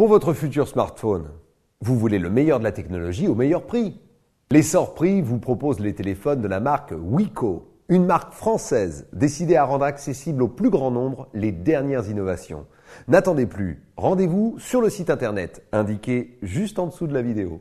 Pour votre futur smartphone, vous voulez le meilleur de la technologie au meilleur prix. L'essor prix vous propose les téléphones de la marque Wico, une marque française décidée à rendre accessible au plus grand nombre les dernières innovations. N'attendez plus, rendez-vous sur le site internet indiqué juste en dessous de la vidéo.